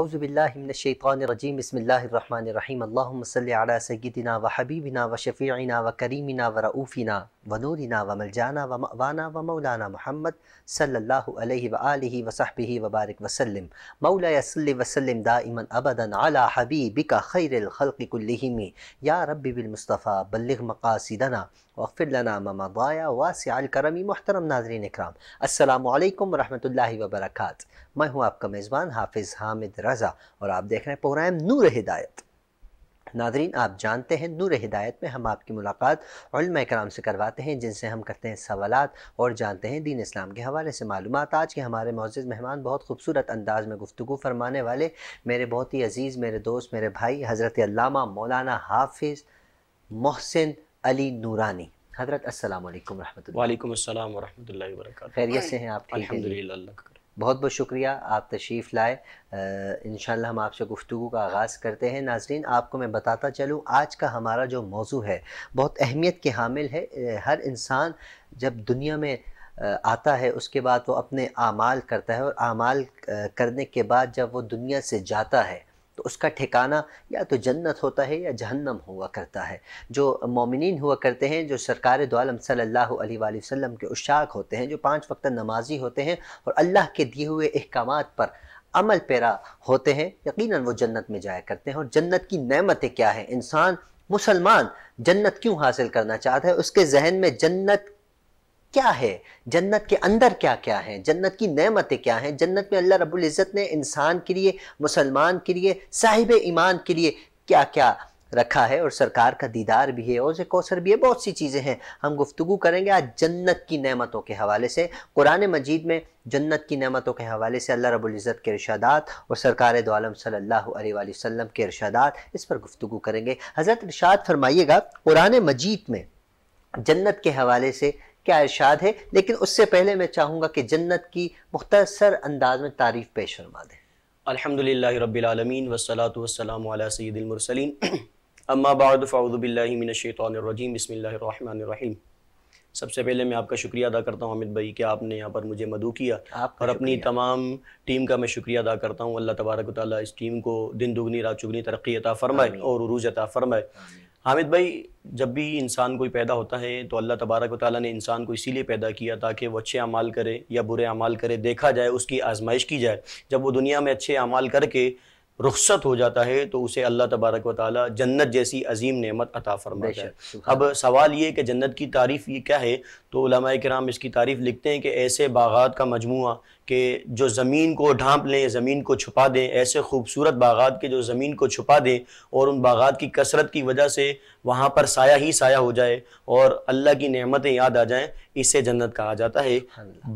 أعوذ بالله من الشيطان الرجيم بسم الله الرحمن الرحيم اللهم صل على سيدنا وحبيبنا وشفيعنا وكريمنا ورؤوفنا ونورنا وملجانا ومأوانا ومولانا محمد صلى الله عليه وآله وصحبه وبارك وسلم مولا يصل وسلم دائما أبدا على حبيبك خير الخلق كلهم يا ربي بالمصطفى بلغ مقاصدنا वफ़िर लना ममाया वासिया करमी मोहतरम नाजरीन इकराम अल्लाम वरहमल वबरक मैं हूँ आपका मेज़बान हाफिज़ हामिद रज़ा और आप देख रहे हैं प्रोग्राम नूर हिदायत नादरीन आप जानते हैं नूर हिदायत में हम आपकी मुलाकात कराम से करवाते हैं जिनसे हम करते हैं सवालत और जानते हैं दीन इस्लाम के हवाले से मालूम आज के हमारे मोज़ मेहमान बहुत खूबसूरत अंदाज में गुफ्तु फरमाने वाले मेरे बहुत ही अज़ीज़ मेरे दोस्त मेरे भाई हज़रत मौलाना हाफिज़ मोहसिन अली नूरानी हजरत अस्सलाम वालेकुम अस्सलाम खैरियत से हैं आप बहुत बहुत शुक्रिया आप तशरीफ़ लाए इन हम आपसे गुफ्तु का आगाज़ करते हैं नाजरीन आपको मैं बताता चलूँ आज का हमारा जो मौजू है बहुत अहमियत के हामिल है हर इंसान जब दुनिया में आता है उसके बाद वो अपने आमाल करता है और आमाल करने के बाद जब वो दुनिया से जाता है तो उसका ठिकाना या तो जन्नत होता है या जहन्नम हुआ करता है जो मोमिन हुआ करते हैं जो सरकार दोआलम सल्ला वसम के उशाक होते हैं जो पाँच वक्त नमाजी होते हैं और अल्लाह के दिए हुए अहकाम पर अमल पैरा होते हैं यकीनन वो जन्नत में जाया करते हैं और जन्नत की नमतें क्या है इंसान मुसलमान जन्नत क्यों हासिल करना चाहता है उसके जहन में जन्नत क्या है जन्नत के अंदर क्या क्या है जन्नत की नमतें क्या हैं जन्नत में अल्लाह रब्बुल इज़्ज़त ने इंसान के लिए मुसलमान के लिए साहिब ईमान के लिए क्या क्या रखा है और सरकार का दीदार भी है और कौसर भी है बहुत सी चीज़ें हैं हम गुफ्तु करेंगे आज जन्नत की नमतों के हवाले से कुरान मजीद में जन्नत की नमतों के हवाले से अल्लाह रब्बुल इज़्ज़त के इरशादात और सरकार दोम सल्लल्लाहु अलैहि वसल्लम के इरशादात इस पर गुफ्तु करेंगे हज़रत इरशाद फरमाइएगा कुरान मजीद में जन्नत के हवाले से क्या इर्शाद है लेकिन उससे पहले मैं चाहूँगा कि जन्नत की मुख्तसर अंदाज में तारीफ़ पेश फरमा दें अलहमदिल्ला रबालमीन वसलात वसलाम सईदमरसलिन अम्मा बादफ़ाउदबिल्लिमिनशैतरजीम बसमीम सबसे पहले मैं आपका शुक्रिया अदा करता हूँ अमित भाई कि आपने यहाँ पर मुझे मदू किया आप और अपनी तमाम टीम का मैं शुक्रिया अदा करता हूँ अल्लाह तबारक ताली इस टीम को दिन दुगनी रात चुगनी तरक्की अता फ़रमाए और उरूज अता फ़रमाए हामिद भाई जब भी इंसान कोई पैदा होता है तो अल्लाह तबारक वाली ने इंसान को इसीलिए पैदा किया ताकि वो अच्छे अमाल करे या बुरे अमाल करे देखा जाए उसकी आजमाइश की जाए जब वो दुनिया में अच्छे अमाल करके रुख्सत हो जाता है तो उसे अल्लाह तबारक व ताली जन्नत जैसी अजीम नेमत अता फरमाता है अब सवाल ये कि जन्नत की तारीफ़ ये क्या है तो कराम इसकी तारीफ़ लिखते हैं कि ऐसे बागात का मजमू कि जो ज़मीन को ढांप लें ज़मीन को छुपा दें ऐसे खूबसूरत बागात के जो ज़मीन को छुपा दें और उन बागात की कसरत की वजह से वहाँ पर साया ही साया हो जाए और अल्लाह की नेमतें याद आ जाएं इसे जन्नत कहा जाता है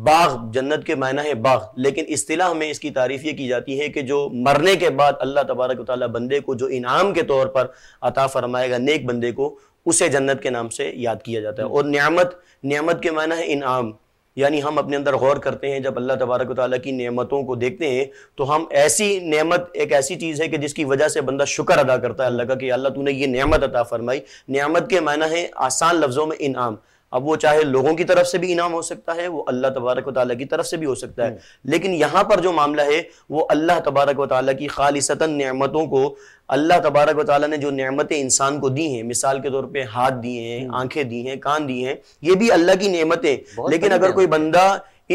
बाग जन्नत के मायना है बाग लेकिन असलाह में इसकी तारीफ ये की जाती है कि जो मरने के बाद अल्लाह तबारक ताली बंदे को जो इनाम के तौर पर अता फरमाएगा नेक बंदे को उसे जन्नत के नाम से याद किया जाता है हम्म। और नियामत नियामत के मायना है इनाम यानी हम अपने अंदर गौर करते हैं जब अल्लाह तबारक ताली की नमतों को देखते हैं तो हम ऐसी नमत एक ऐसी चीज़ है कि जिसकी वजह से बंदा शुक्र अदा करता है अल्लाह का कि अल्लाह तूने ये नमत अता फरमाई नमत के माना है आसान लफ्ज़ों में इनाम अब वो चाहे लोगों की तरफ से भी इनाम हो सकता है वो अल्लाह तबारक वाली की तरफ से भी हो सकता है हम्म। लेकिन यहाँ पर जो मामला है वो अल्लाह तबारक वाली की खालिसता नमतों को अल्लाह तबारक वाली ने जो नमतें इंसान को दी हैं मिसाल के तौर पर हाथ दिए हैं हम्म। आंखें दी हैं कान दिए हैं ये भी अल्लाह की नमतें लेकिन अगर कोई बंदा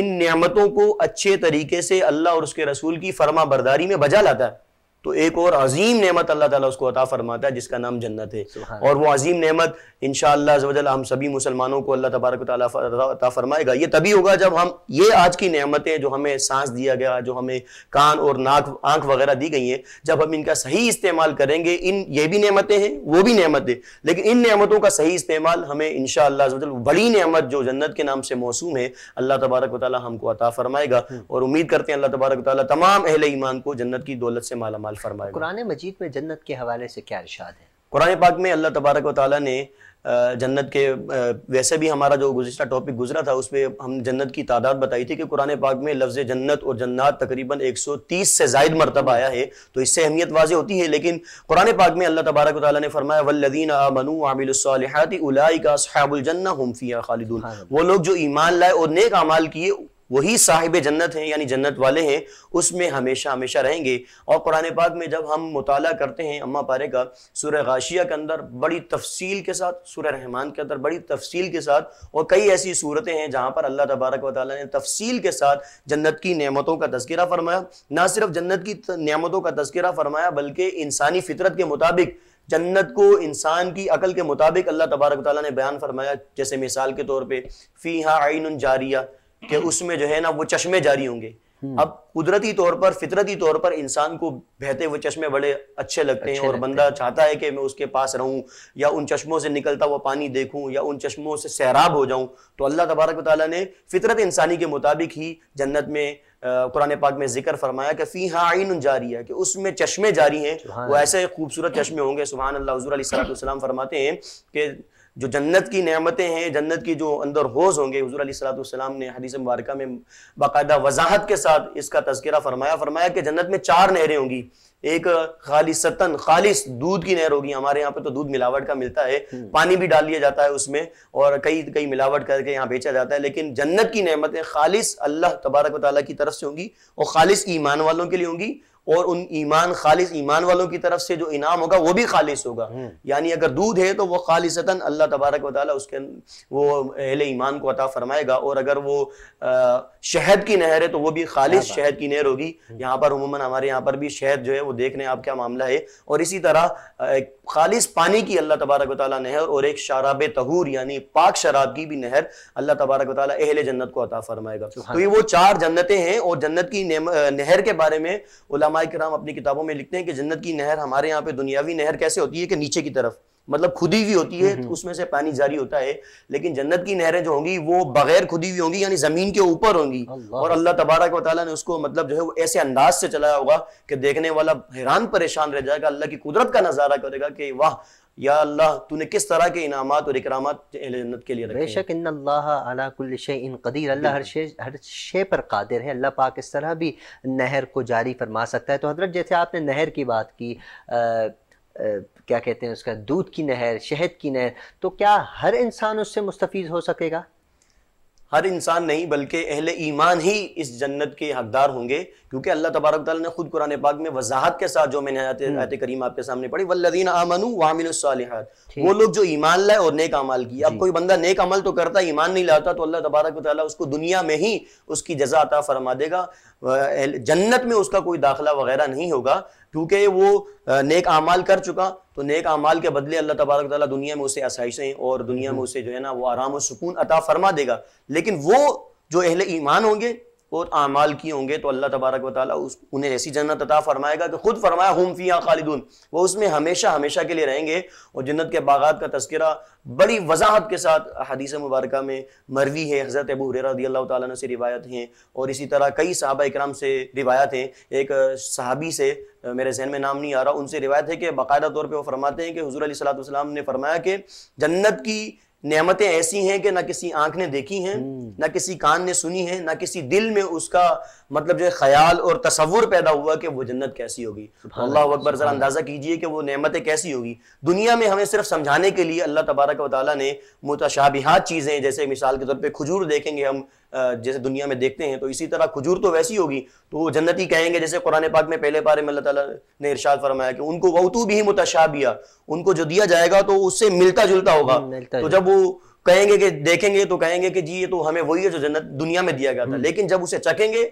इन नमतों को अच्छे तरीके से अल्लाह और उसके रसूल की फर्मा बरदारी में बजा लाता है तो एक और अजीम नेमत अल्लाह ताला उसको अता फरमाता है जिसका नाम जन्नत है और वो अजीम नेमत इन शजल हम सभी मुसलमानों को अल्लाह तबारक अता फरमाएगा ये तभी होगा जब हम ये आज की नेमतें जो हमें सांस दिया गया जो हमें कान और नाक आंख वगैरह दी गई हैं जब हम इनका सही इस्तेमाल करेंगे इन ये भी नेमतें हैं वो भी नमतें लेकिन इन नेमतों का सही इस्तेमाल हमें इन शजल बड़ी नेमत जो जन्नत के नाम से मौसू है अल्लाह तबारक वाली हमको अता फरमाएगा हम्म। और उम्मीद करते हैं अल्लाह तबारक तमाम अहल ईमान को जन्नत की दौलत से माला इस्तेमाल फरमाए कुरान मजीद में जन्नत के हवाले से क्या इरशाद है कुरान पाक में अल्लाह तबारक वाली ने जन्नत के वैसे भी हमारा जो गुजशत टॉपिक गुजरा था उसमें हम जन्नत की तादाद बताई थी कि कुरान पाक में लफ्ज़ जन्नत और जन्नत तकरीबन 130 से जायद मरतबा आया है तो इससे अहमियत वाजे होती है लेकिन कुरान पाक में अल्लाह तबारक वाली ने फरमाया वल्लदीन आमनु आमिलसालहती उलाई का सहाबुलजन्ना हम फ़िया खालिदून वो लोग जो ईमान लाए और नेक अमाल किए वही साहिब जन्नत हैं यानी जन्नत वाले हैं उसमें हमेशा हमेशा रहेंगे और कुरान पाक में जब हम मुताल करते हैं अम्मा पारे का सूर्य गाशिया के अंदर बड़ी तफसील के साथ सूर्य रहमान के अंदर बड़ी तफसील के साथ और कई ऐसी सूरतें हैं जहाँ पर अल्लाह तबारक वाली ने तफसील के साथ जन्नत की नियामतों का तस्करा फरमाया ना सिर्फ जन्नत की नियामतों का तस्करा फरमाया बल्कि इंसानी फितरत के मुताबिक जन्नत को इंसान की अकल के मुताबिक अल्लाह तबारक ने बयान फरमाया जैसे मिसाल के तौर पर फ़ी हाँ आइन जारिया कि उसमें जो है ना वो चश्मे जारी होंगे हम्म। अब कुदरती तौर पर फितरती तौर पर इंसान को बहते हुए चश्मे बड़े अच्छे लगते अच्छे हैं और लगते बंदा हैं। चाहता है कि मैं उसके पास रहूं या उन चश्मों से निकलता हुआ पानी देखूं या उन चश्मों से सैराब हो जाऊं तो अल्लाह तबारक ताली ने फितरत इंसानी के मुताबिक ही जन्नत में कुरान पाक में जिक्र फरमाया कि फ़ी हाँ आइन जारी है कि उसमें चश्मे जारी हैं वो ऐसे खूबसूरत चश्मे होंगे सुबह अल्लाह हजूर सलाम फरमाते हैं कि जो जन्नत की नियामतें हैं जन्नत की जो अंदर होज होंगे हजूर सलाम ने हदीस मुबारक में बाकायदा वजाहत के साथ इसका तस्करा फरमाया फरमाया कि जन्नत में चार नहरें होंगी एक सतन खालिश दूध की नहर होगी हमारे यहाँ पे तो दूध मिलावट का मिलता है हम्म। पानी भी डाल लिया जाता है उसमें और कई कई मिलावट करके यहाँ बेचा जाता है लेकिन जन्नत की नहमतें खालिस अल्लाह तबारक वाली की तरफ से होंगी और खालिश ईमान वालों के लिए होंगी और उन ईमान खालिश ईमान वालों की तरफ से जो इनाम होगा वो भी खालिश होगा हम्म। यानी अगर दूध है तो वो खालिशन अल्लाह तबारक वाली उसके वो अहले ईमान को अता फरमाएगा और अगर वो शहद की नहर है तो वो भी खालिश शहद की नहर होगी हम्म। यहाँ पर उमूमन हमारे यहाँ पर भी शहद जो है वो देख रहे हैं आप क्या मामला है और इसी तरह खालिश पानी की अल्लाह तबारक वाली नहर और एक शराब तहूर यानी पाक शराब की भी नहर अल्लाह तबारक वाली अहल जन्नत को अता फरमाएगा तो ये वो चार जन्नतें हैं और जन्नत की नहर के बारे में उलमा कराम अपनी किताबों में लिखते हैं कि जन्नत की नहर हमारे यहाँ पे दुनियावी नहर कैसे होती है कि नीचे की तरफ मतलब खुदी हुई होती है उसमें से पानी जारी होता है लेकिन जन्नत की नहरें जो होंगी वो बगैर खुदी हुई होंगी यानी जमीन के ऊपर होंगी और अल्लाह तबारक वाली ने उसको मतलब जो है वो ऐसे अंदाज से चलाया होगा कि देखने वाला हैरान परेशान रह जाएगा अल्लाह की कुदरत का नजारा करेगा कि वाह या अल्लाह तूने किस तरह के इनाम और इकराम जन्नत के लिए रखे बेशक इन अल्लाह अला कुल इन कदीर अल्लाह हर शे हर शे पर कादिर है अल्लाह पाक इस तरह भी नहर को जारी फरमा सकता है तो हजरत जैसे आपने नहर की बात की आ, क्या कहते हैं उसका दूध की नहर शहद की नहर तो क्या हर इंसान उससे मुस्तफ़ हो सकेगा हर इंसान नहीं बल्कि अहल ईमान ही इस जन्नत के हकदार होंगे क्योंकि अल्लाह तबारक ने खुद कुरान पाक में वजाहत के साथ जो मैंने आयत हम्म। करीम आपके सामने पढ़ी वल्लिन आमनु वामिनसालहत वो लोग जो ईमान लाए और नेक अमल की अब कोई बंदा नेक अमल तो करता ईमान नहीं लाता तो अल्लाह तबारक उसको दुनिया में ही उसकी जजा अता फरमा देगा जन्नत में उसका कोई दाखिला वगैरह नहीं होगा क्योंकि वो नेक अमाल कर चुका तो नेक अमाल के बदले अल्लाह तबारक ताली दुनिया में उसे आसाइशें और दुनिया में हम्म। उसे जो है ना वो आराम और सुकून अता फरमा देगा लेकिन वो जो अहले ईमान होंगे और आमाल किए होंगे तो अल्लाह तबारक वाली उन्हें ऐसी जन्नत अता फरमाएगा कि खुद फरमाया हम खालिदून वो उसमें हमेशा हमेशा के लिए रहेंगे और जन्नत के बागात का तस्करा बड़ी वजाहत के साथ हदीस मुबारक में मरवी है हज़रत अबू हुरेरा रदी अल्लाह ताला से रिवायत हैं और इसी तरह कई सहाबा इक्राम से रिवायत हैं एक सहाबी से मेरे जहन में नाम नहीं आ रहा उनसे रिवायत है कि बाकायदा तौर पर वो फरमाते हैं कि हजूर सलाम ने फरमाया कि जन्नत की नेमतें ऐसी हैं कि ना किसी आंख ने देखी हैं हम्म। ना किसी कान ने सुनी है ना किसी दिल में उसका मतलब जो ख्याल और तस्वुर पैदा हुआ कि वो जन्नत कैसी होगी अल्लाह अकबर ज़रा अंदाज़ा कीजिए कि वो नेमतें कैसी होगी दुनिया में हमें सिर्फ समझाने के लिए अल्लाह तबारक वाली ने मुतशाबिहात चीज़ें जैसे मिसाल के तौर पर खजूर देखेंगे हम जैसे दुनिया में देखते हैं तो इसी तरह खजूर तो वैसी होगी तो जन्नती कहेंगे जैसे कुरान पाक में पहले पारे में अल्लाह ताला ने इरशाद फरमाया कि उनको गौतू भी मुतशाबिया उनको जो दिया जाएगा तो उससे मिलता जुलता होगा हम्म, तो जब वो कहेंगे कि देखेंगे तो कहेंगे कि जी ये तो हमें वही है जो जन्नत दुनिया में दिया गया था हम्म। लेकिन जब उसे चखेंगे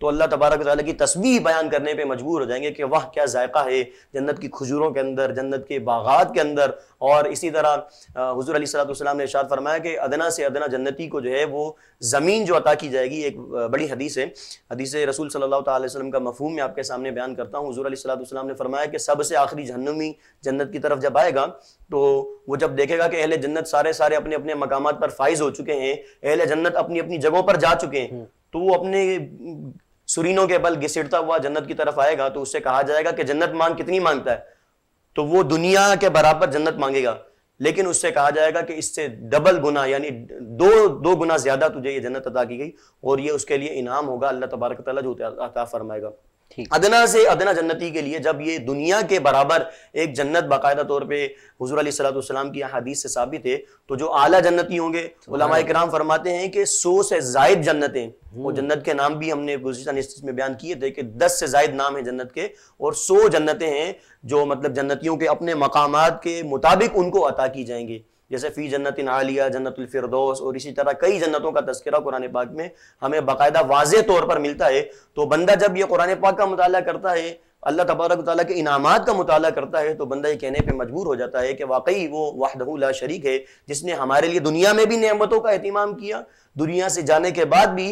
तो अल्लाह तबारक ताली की तस्वीर बयान करने पे मजबूर हो जाएंगे कि वाह क्या जायका है जन्नत की खजूरों के अंदर जन्नत के बागात के अंदर और इसी तरह हजूर अली सलाम ने इशाद फरमाया कि अदना से अदना जन्नती को जो है वो ज़मीन जो अता की जाएगी एक बड़ी हदीस है हदीस रसूल सल्ला वसलम का मफहूम मैं आपके सामने बयान करता हूँ हजूर अली सलाम ने फरमाया कि सबसे आखिरी जहनुमी जन्नत की तरफ जब आएगा तो वो जब देखेगा कि अहले जन्नत सारे सारे अपने अपने मकाम पर फाइज हो चुके हैं अहले जन्नत अपनी अपनी जगहों पर जा चुके हैं हम्म। तो वो अपने सुरीनों के बल घिसटता हुआ जन्नत की तरफ आएगा तो उससे कहा जाएगा कि जन्नत मांग कितनी मांगता है तो वो दुनिया के बराबर जन्नत मांगेगा लेकिन उससे कहा जाएगा कि इससे डबल गुना यानी दो दो गुना ज्यादा तुझे ये जन्नत अदा की गई और ये उसके लिए इनाम होगा अल्लाह तबारक जो अता फरमाएगा अदना से अदना जन्नती के लिए जब ये दुनिया के बराबर एक जन्नत बाकायदा तौर पे हजूर सलाम की हदीस से साबित है तो जो आला जन्नती होंगे उलमा कराम फरमाते हैं कि सौ से जायद जन्नतें हम्म। वो जन्नत के नाम भी हमने गुजशत में बयान किए थे कि दस से जायद नाम है जन्नत के और सौ जन्नतें हैं जो मतलब जन्नतियों के अपने मकाम के मुताबिक उनको अता की जाएंगे जैसे फ़ी जन्नत आलिया जन्नतफरदोस और इसी तरह कई जन्नतों का तस्करा कुरान पाक में हमें बाकायदा वाज तौर पर मिलता है तो बंदा जब ये कुरान पाक का मताल करता है अल्लाह तबारक ताल के इनाम का मताल करता है तो बंदा ये कहने पर मजबूर हो जाता है कि वाकई वो वाहदहला शरीक है जिसने हमारे लिए दुनिया में भी नमतों का अहतमाम किया दुनिया से जाने के बाद भी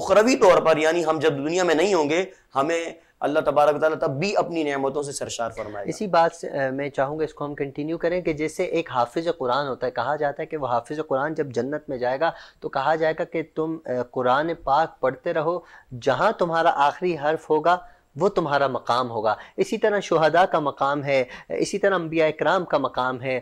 उखरवी तौर पर यानी हम जब दुनिया में नहीं होंगे हमें अल्लाह तबारक ताली तब भी अपनी नियमतों से सरशार फरमाए इसी बात से मैं चाहूँगा इसको हम कंटिन्यू करें कि जैसे एक हाफिज़ कुरान होता है कहा जाता है कि वह हाफिज़ कुरान जब जन्नत में जाएगा तो कहा जाएगा कि तुम कुरान पाक पढ़ते रहो जहाँ तुम्हारा आखिरी हर्फ होगा वो तुम्हारा मकाम होगा इसी तरह शहदा का मकाम है इसी तरह अम्बिया कराम का मकाम है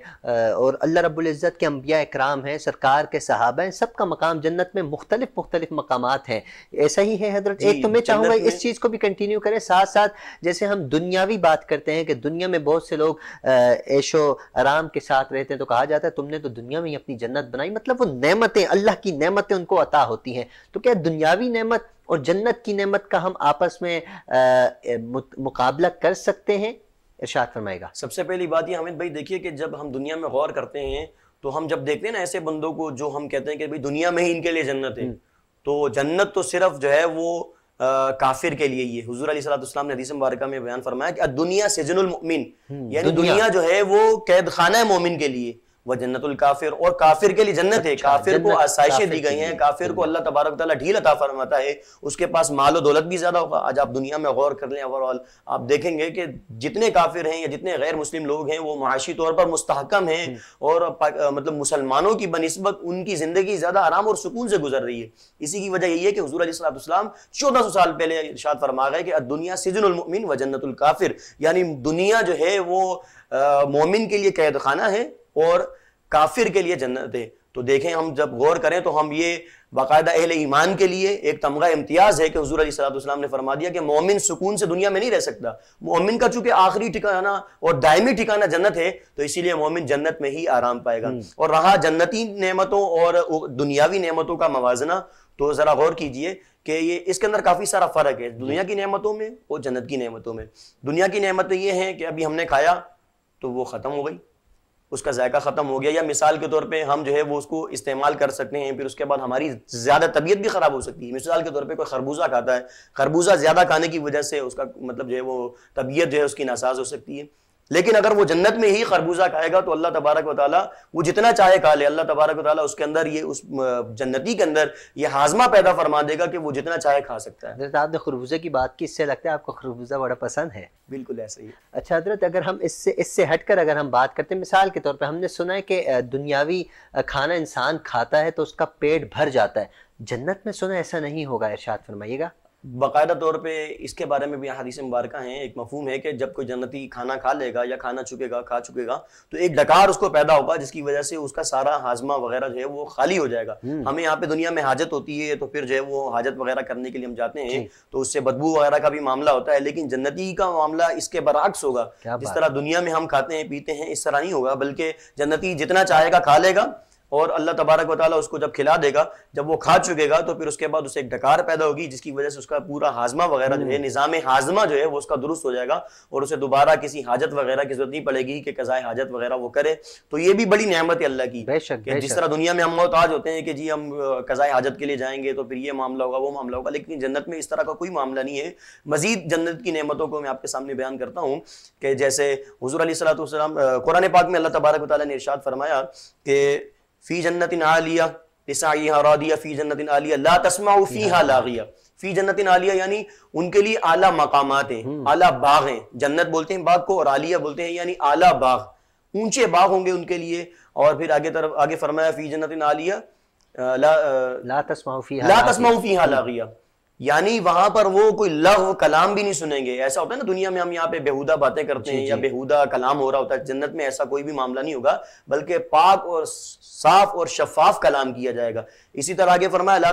और अल्लाह रब्ज़त के अम्बिया कराम हैं सरकार के सहाबा हैं सब का मकाम जन्नत में मुख्तलिफ मुख्तलिफ मकाम हैं ऐसा ही है हजरत एक तो मैं चाहूँगा इस चीज़ को भी कंटिन्यू करें साथ साथ जैसे हम दुनियावी बात करते हैं कि दुनिया में बहुत से लोग ऐशो आराम के साथ रहते हैं तो कहा जाता है तुमने तो दुनिया में ही अपनी जन्नत बनाई मतलब वो नमतें अल्लाह की नमतें उनको अता होती हैं तो क्या दुनियावी नमत और जन्नत की नेमत का हम आपस में आ, मुकाबला कर सकते हैं इर्शाद फरमाएगा सबसे पहली बात ये हमिद भाई देखिए कि जब हम दुनिया में गौर करते हैं तो हम जब देखते हैं ना ऐसे बंदों को जो हम कहते हैं कि भाई दुनिया में ही इनके लिए जन्नत है हम्म। तो जन्नत तो सिर्फ जो है वो आ, काफिर के लिए ये हुजूर अली सलाम ने हदीस मुबारक में बयान फरमाया कि हम्म। दुनिया सिजनुल मोमिन यानी दुनिया जो है वो कैद खाना है मोमिन के लिए वह जन्नतुल काफिर और काफिर के लिए जन्नत है अच्छा, काफिर को आसाइशें दी गई हैं काफिर को अल्लाह तबारक ताला ढील अता फरमाता है उसके पास माल और दौलत भी ज़्यादा होगा आज आप दुनिया में गौर कर लें ओवरऑल आप देखेंगे कि जितने काफिर हैं या जितने गैर मुस्लिम लोग हैं वो माशी तौर पर मुस्तहकम हैं हम्म। और मतलब मुसलमानों की बनस्बत उनकी ज़िंदगी ज़्यादा आराम और सुकून से गुजर रही है इसी की वजह यही है कि हजूर अलीसलाम चौदह सौ साल पहले इर्शाद फरमा गए कि दुनिया सिजनमिन व जन्नतुल काफिर यानी दुनिया जो है वो मोमिन के लिए कैद खाना है और काफिर के लिए जन्नत है तो देखें हम जब गौर करें तो हम ये बाकायदा अहल ईमान के लिए एक तमगा इम्तियाज़ है कि हजूर सलाम ने फरमा दिया कि मोमिन सुकून से दुनिया में नहीं रह सकता मोमिन का चूंकि आखिरी ठिकाना और दायमी ठिकाना जन्नत है तो इसीलिए मोमिन जन्नत में ही आराम पाएगा हम्म। और रहा जन्नती नेमतों और दुनियावी नेमतों का मवाजना तो ज़रा गौर कीजिए कि ये इसके अंदर काफ़ी सारा फ़र्क है दुनिया की नेमतों में और जन्नत की नेमतों में दुनिया की नेमतें ये हैं कि अभी हमने खाया तो वो ख़त्म हो गई उसका जायका ख़त्म हो गया या मिसाल के तौर पे हम जो है वो उसको इस्तेमाल कर सकते हैं फिर उसके बाद हमारी ज़्यादा तबीयत भी ख़राब हो सकती है मिसाल के तौर पे कोई खरबूजा खाता है खरबूजा ज़्यादा खाने की वजह से उसका मतलब जो है वो तबीयत जो है उसकी नासाज हो सकती है लेकिन अगर वो जन्नत में ही खरबूजा खाएगा तो अल्लाह तबारक वाली वो जितना चाहे खा ले अल्लाह तबारक वाली उसके अंदर ये उस जन्नती के अंदर ये हाजमा पैदा फरमा देगा कि वो जितना चाहे खा सकता है आपने खरबूजे की बात की इससे लगता है आपको खरबूजा बड़ा पसंद है बिल्कुल ऐसा ही अच्छा हजरत अगर हम इससे इससे हट कर अगर हम बात करते हैं मिसाल के तौर पर हमने सुना है कि दुनियावी खाना इंसान खाता है तो उसका पेट भर जाता है जन्नत में सुना ऐसा नहीं होगा इर्शाद फरमाइएगा बाकायदा तौर पे इसके बारे में भी हदीस मुबारक हैं एक मफहम है कि जब कोई जन्नती खाना खा लेगा या खाना चुकेगा खा चुकेगा तो एक डकार उसको पैदा होगा जिसकी वजह से उसका सारा हाजमा वगैरह जो है वो खाली हो जाएगा हम्म। हमें यहाँ पे दुनिया में हाजत होती है तो फिर जो है वो हाजत वगैरह करने के लिए हम जाते हैं तो उससे बदबू वगैरह का भी मामला होता है लेकिन जन्नती का मामला इसके बरक्स होगा जिस तरह दुनिया में हम खाते हैं पीते हैं इस तरह नहीं होगा बल्कि जन्नती जितना चाहेगा खा लेगा और अल्लाह तबारक वाली उसको जब खिला देगा जब वो खा चुकेगा तो फिर उसके बाद उसे एक डकार पैदा होगी जिसकी वजह से उसका पूरा हाजमा वगैरह जो है हम्म। निज़ाम हाजमा जो है वो उसका दुरुस्त हो जाएगा और उसे दोबारा किसी हाजत वगैरह की जरूरत नहीं पड़ेगी कि कज़ाए हाजत वगैरह वो करे तो ये भी बड़ी नहमत है अल्लाह की बेशक, बेशक। जिस तरह दुनिया में हम मोहताज होते हैं कि जी हम कज़ाए हाजत के लिए जाएंगे तो फिर ये मामला होगा वो मामला होगा लेकिन जन्नत में इस तरह का कोई मामला नहीं है मजीद जन्नत की नहमतों को मैं आपके सामने बयान करता हूँ कि जैसे हजूर सलाम कुरान पाक में अल्लाह तबारक वाली ने इर्शाद फरमाया कि फी जन्नतिन आलिया रादिया फी जन्नतिन आलिया ला तस्माउ फीहा लागिया फी जन्नतिन आलिया यानी उनके लिए आला मकाम है हम्म। आला बाग हैं जन्नत बोलते हैं बाग को और आलिया बोलते हैं यानी आला बाग ऊंचे बाग होंगे उनके लिए और फिर आगे तरफ आगे फरमाया फी जन्नतिन आलिया ला ला तस्माउ फीहा लागिया यानी वहां पर वो कोई लव कलाम भी नहीं सुनेंगे ऐसा होता है ना दुनिया में हम यहाँ पे बेहुदा बातें करते हैं या बेहुदा कलाम हो रहा होता है जन्नत में ऐसा कोई भी मामला नहीं होगा बल्कि पाक और साफ और शफाफ कलाम किया जाएगा इसी तरह आगे फरमाया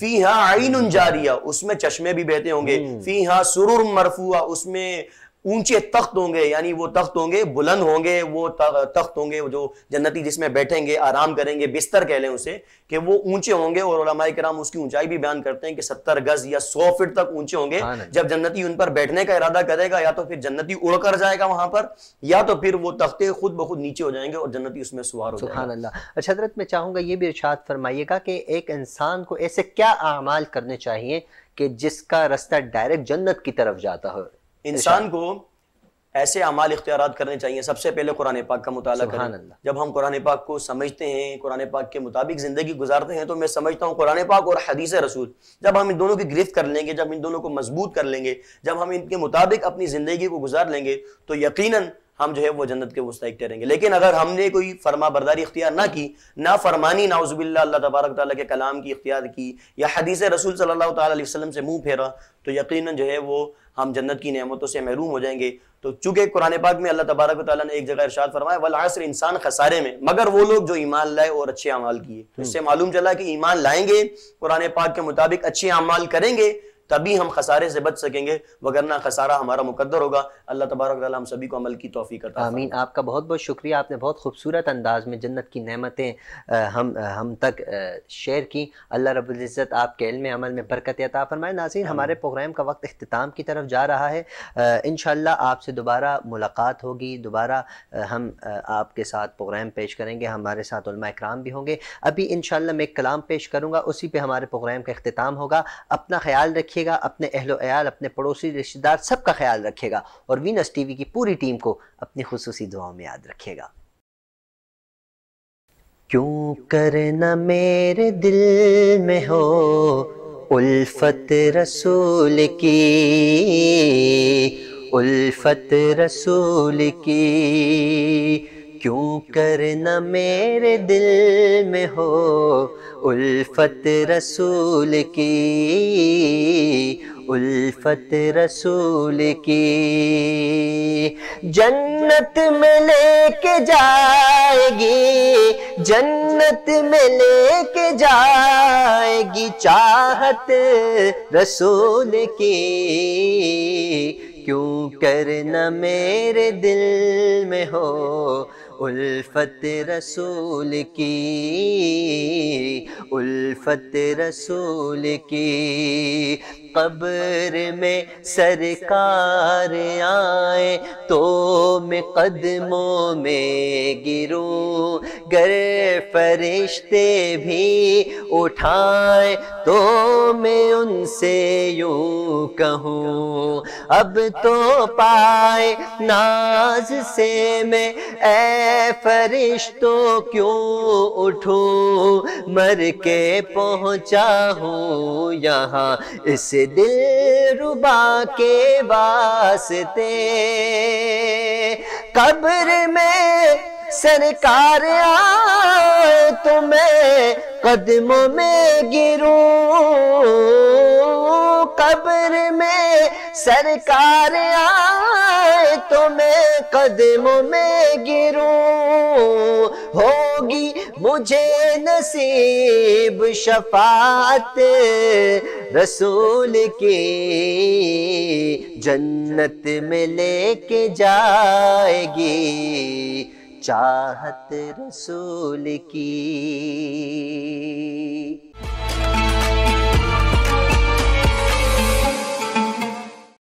फी हाँ आईन जारिया उसमें चश्मे भी बहते होंगे हम्म। फी हाँ सुरुर मरफुआ उसमें ऊंचे तख्त होंगे यानी वो तख्त होंगे बुलंद होंगे वो तख्त होंगे जो जन्नती जिसमें बैठेंगे आराम करेंगे बिस्तर कह लें उसे कि वो ऊंचे होंगे और कराम उसकी ऊंचाई भी बयान करते हैं कि सत्तर गज या सौ फीट तक ऊंचे होंगे हाँ जब जन्नती उन पर बैठने का इरादा करेगा या तो फिर जन्नती उड़कर जाएगा वहां पर या तो फिर वो तख्ते खुद ब खुद नीचे हो जाएंगे और जन्नती उसमें सुहार हो जाएगा अच्छा हजरत मैं चाहूंगा ये भी इर्शाद फरमाइएगा कि एक इंसान को ऐसे क्या अमाल करने चाहिए कि जिसका रास्ता डायरेक्ट जन्नत की तरफ जाता हो इंसान को ऐसे अमाल इख्तियार करने चाहिए सबसे पहले कुरान पाक का मुताला करें जब हम कुरान पाक को समझते हैं कुरान पाक के मुताबिक ज़िंदगी गुजारते हैं तो मैं समझता हूँ कुरान पाक और हदीस रसूल जब हम इन दोनों की गिरफ्त कर लेंगे जब इन दोनों को मजबूत कर लेंगे जब हम इनके मुताबिक अपनी ज़िंदगी को गुजार लेंगे तो यकीनन हम जो है वो जन्नत के मुस्तक ठहरेंगे लेकिन अगर हमने कोई फरमा बरदारी इख्तियार ना की ना फरमानी नाउजबिल्ला अल्लाह तबारक ताली के कलाम की इख्तियार की या हदीस रसूल सल्लल्लाहु अलैहि वसल्लम से मुंह फेरा तो यकीन जो है वो हम जन्नत की नेमतों से महरूम हो जाएंगे तो चूंकि कुरान पाक में अल्लाह तबारक ताली ने एक जगह इरशाद फरमाया वल आसर इंसान खसारे में मगर वो लोग जो ईमान लाए और अच्छे अमाल किए तो इससे हम्म। मालूम चला कि ईमान लाएंगे कुरान पाक के मुताबिक अच्छे अमाल करेंगे तभी हम खसारे से बच सकेंगे वगरना खसारा हमारा मुकद्दर होगा अल्लाह तबारक हम सभी को अमल की तोफ़ी करता आमीन आपका बहुत बहुत शुक्रिया आपने बहुत खूबसूरत अंदाज में जन्नत की नमतें हम हम तक शेयर की अल्लाह रबुल्ज़त आपके इल्म अमल में बरकत अता फरमाए नाजीन हमारे प्रोग्राम का वक्त अख्ताम की तरफ जा रहा है इन आपसे दोबारा मुलाकात होगी दोबारा हम आपके साथ प्रोग्राम पेश करेंगे हमारे साथ कराम भी होंगे अभी इन मैं कलाम पेश करूँगा उसी पर हमारे प्रोग्राम का अख्ताम होगा अपना ख्याल रखिए रखेगा अपने अहलो अयाल अपने पड़ोसी रिश्तेदार सब का ख्याल रखेगा और वीनस टीवी की पूरी टीम को अपनी खसूसी दुआओं में याद रखेगा क्यों करना मेरे दिल में हो उल्फत रसूल की उल्फत रसूल की क्यों करना मेरे दिल में हो उल्फत रसूल की उल्फत रसूल की जन्नत में लेके जाएगी जन्नत में लेके जाएगी चाहत रसूल की क्यों करना मेरे दिल में हो उल्फत रसूल की उल्फत रसूल की कब्र में सरकार आए तो मैं कदमों में गिरूं गर फरिश्ते भी उठाए तो मैं उनसे यूं कहूँ अब तो पाए नाज से मैं ऐ फरिश्तों क्यों उठो मर के पहुंचा हूँ यहाँ इस दिल रुबा के वास्ते कब्र में सरकार तुम्हें कदमों में गिरूं कब्र में सरकार आ तुम्हें कदमों में गिरूं होगी मुझे नसीब शफात रसूल की जन्नत में लेके जाएगी चाहत रसूल की